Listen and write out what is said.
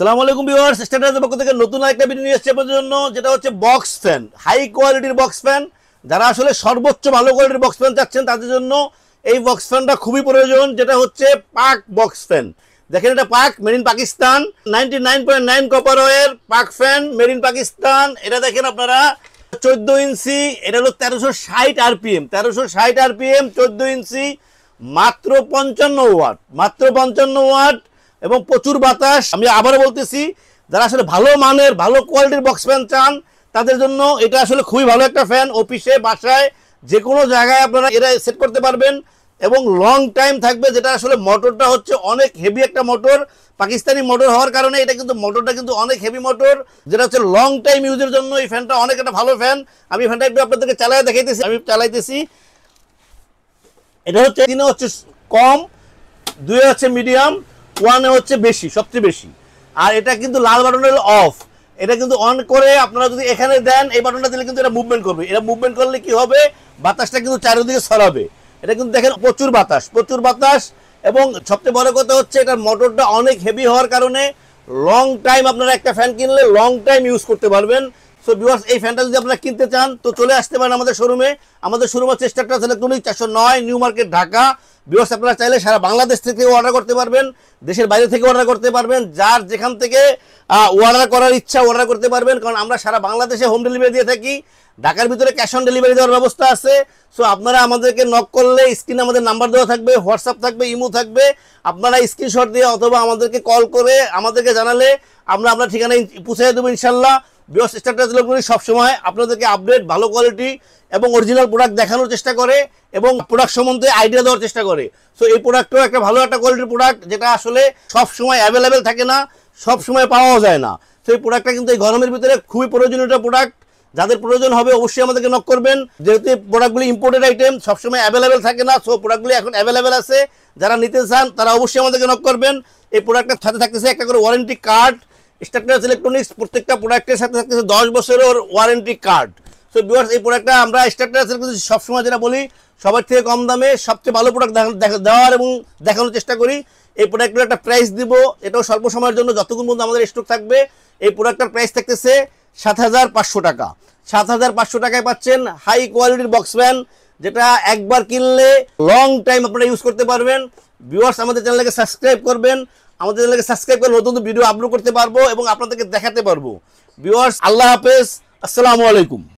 সালাম আলাইকুম ভিউয়ার্স স্ট্যাটাসের পক্ষ থেকে নতুন একটা ভিডিও নিয়ে এসেছে আপনাদের জন্য যেটা হচ্ছে বক্স ফ্যান হাই কোয়ালিটির বক্স ফ্যান যারা আসলে সর্বোচ্চ ভালো কোয়ালিটির বক্স ফ্যান চাচ্ছেন তাদের জন্য এই বক্স ফ্যানটা খুবই প্রয়োজন যেটা হচ্ছে পাক বক্স ফ্যান দেখেন এটা Pak made in Pakistan ninety nine point nine copper wire Pak fan made in Pakistan এটা দেখেন আপনারা চোদ্দ ইঞ্চি এটা হলো তেরোশো ষাট আরপিএম তেরোশো ষাট আরপিএম চোদ্দ ইঞ্চি মাত্র পঞ্চান্ন ওয়াট মাত্র পঞ্চান্ন ওয়াট এবং প্রচুর বাতাস আমি আবারও বলতেছি যারা আসলে ভালো মানের ভালো কোয়ালিটির বক্স ফ্যান চান তাদের জন্য এটা আসলে খুবই ভালো একটা ফ্যান অফিসে বাসায় যে কোনো জায়গায় আপনারা এরা সেট করতে পারবেন এবং লং টাইম থাকবে যেটা আসলে মোটরটা হচ্ছে অনেক হেভি একটা মোটর পাকিস্তানি মোটর হওয়ার কারণে এটা কিন্তু মোটরটা কিন্তু অনেক হেভি মোটর যেটা হচ্ছে লং টাইম ইউজের জন্য এই ফ্যানটা অনেক একটা ভালো ফ্যান আমি ফ্যানটা একটু আপনাদেরকে চালাই দেখাইতেছি আমি চালাইতেছি এটা হচ্ছে তিনে হচ্ছে কম দুয়ে হচ্ছে মিডিয়াম ওয়ানে হচ্ছে বেশি সবচেয়ে বেশি আর এটা কিন্তু লাল বাটন হলো অফ এটা কিন্তু অন করে আপনারা যদি এখানে দেন এই বাটনটা দিলে কিন্তু এটা মুভমেন্ট করবে এটা মুভমেন্ট করলে কি হবে বাতাসটা কিন্তু চারিদিকে ছড়াবে এটা কিন্তু দেখেন প্রচুর বাতাস প্রচুর বাতাস এবং সবচেয়ে বড় কথা হচ্ছে এটার মোটরটা অনেক হেভি হওয়ার কারণে লং টাইম আপনারা একটা ফ্যান কিনলে লং টাইম ইউজ করতে পারবেন সো ভিউয়ার্স এই ফ্যানটা যদি আপনারা কিনতে চান তো চলে আসতে পারেন আমাদের শোরুমে আমাদের শোরুমের হচ্ছে স্টার্টাস ইলেকট্রনিক চারশো নয় নিউ মার্কেট ঢাকা ভিউয়ার্স আপনারা চাইলে সারা বাংলাদেশ থেকে অর্ডার করতে পারবেন দেশের বাইরে থেকে অর্ডার করতে পারবেন যার যেখান থেকে অর্ডার করার ইচ্ছা অর্ডার করতে পারবেন কারণ আমরা সারা বাংলাদেশে হোম ডেলিভারি দিয়ে থাকি ঢাকার ভিতরে ক্যাশ অন ডেলিভারি দেওয়ার ব্যবস্থা আছে সো আপনারা আমাদেরকে নক করলে স্ক্রিনে আমাদের নাম্বার দেওয়া থাকবে হোয়াটসঅ্যাপ থাকবে ইমো থাকবে আপনারা স্ক্রিনশট দিয়ে অথবা আমাদেরকে কল করে আমাদেরকে জানালে আমরা আপনার ঠিকানায় পৌঁছে দেবো ইনশাল্লাহ বিওস স্টার্টাস সবসময় আপনাদেরকে আপডেট ভালো কোয়ালিটি এবং অরিজিনাল প্রোডাক্ট দেখানোর চেষ্টা করে এবং প্রোডাক্ট সম্বন্ধে আইডিয়া দেওয়ার চেষ্টা করে সো এই প্রোডাক্টটাও একটা ভালো একটা কোয়ালিটির প্রোডাক্ট যেটা আসলে সব সময় অ্যাভেলেবেল থাকে না সব সময় পাওয়াও যায় না সো এই প্রোডাক্টটা কিন্তু এই গরমের ভিতরে খুবই প্রয়োজনীয় একটা প্রোডাক্ট যাদের প্রয়োজন হবে অবশ্যই আমাদেরকে নক করবেন যেহেতু প্রোডাক্টগুলি ইম্পোর্টেড আইটেম সবসময় অ্যাভেলেবেল থাকে না সো প্রোডাক্টগুলি এখন অ্যাভেলেবেল আছে যারা নিতে চান তারা অবশ্যই আমাদেরকে নক করবেন এই প্রোডাক্টটা সাথে থাকতেছে একটা করে ওয়ারেন্টি কার্ড স্ট্যান্ডার্ড ইলেকট্রনিক্স প্রত্যেকটা প্রোডাক্টের সাথে থাকতেছে দশ বছরের ওয়ারেন্টি কার্ড সো বিভার্স এই প্রোডাক্টটা আমরা স্ট্যান্ডার্ড ইলেকট্রনিক্স সবসময় যেটা বলি সবার থেকে কম দামে সবচেয়ে ভালো প্রোডাক্ট দেওয়ার এবং দেখানোর চেষ্টা করি এই প্রোডাক্টগুলো একটা প্রাইস দিব এটাও স্বল্প সময়ের জন্য যতক্ষণ পর্যন্ত আমাদের স্টক থাকবে এই প্রোডাক্টটার প্রাইস থাকতেছে সাত হাজার পাঁচশো টাকা সাত হাজার পাঁচশো টাকায় পাচ্ছেন হাই কোয়ালিটির বক্স ফ্যান যেটা একবার কিনলে লং টাইম আপনারা ইউজ করতে পারবেন ভিউয়ার্স আমাদের চ্যানেলকে সাবস্ক্রাইব করবেন আমাদের চ্যানেলকে সাবস্ক্রাইব করে নতুন ভিডিও আপলোড করতে পারবো এবং আপনাদেরকে দেখাতে পারবো ভিউয়ার্স আল্লাহ হাফেজ আসসালামু আলাইকুম